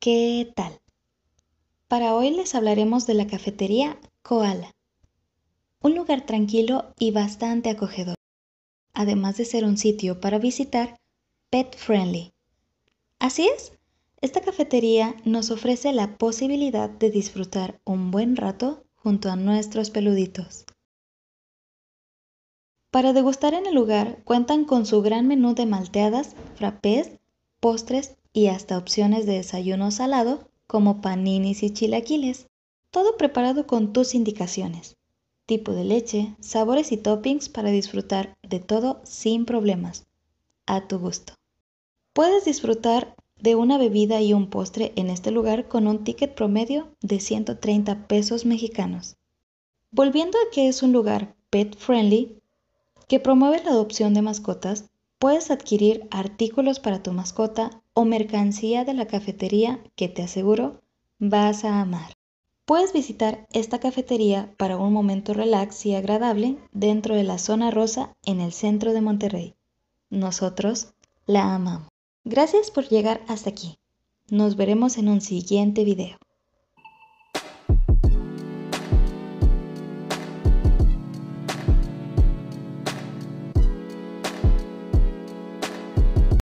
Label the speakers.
Speaker 1: ¿Qué tal? Para hoy les hablaremos de la cafetería Koala, un lugar tranquilo y bastante acogedor, además de ser un sitio para visitar pet friendly. Así es, esta cafetería nos ofrece la posibilidad de disfrutar un buen rato junto a nuestros peluditos. Para degustar en el lugar cuentan con su gran menú de malteadas, frappés, postres y hasta opciones de desayuno salado como paninis y chilaquiles, todo preparado con tus indicaciones, tipo de leche, sabores y toppings para disfrutar de todo sin problemas, a tu gusto. Puedes disfrutar de una bebida y un postre en este lugar con un ticket promedio de 130 pesos mexicanos. Volviendo a que es un lugar pet friendly que promueve la adopción de mascotas, puedes adquirir artículos para tu mascota o mercancía de la cafetería que te aseguro vas a amar. Puedes visitar esta cafetería para un momento relax y agradable dentro de la zona rosa en el centro de Monterrey. Nosotros la amamos. Gracias por llegar hasta aquí. Nos veremos en un siguiente video.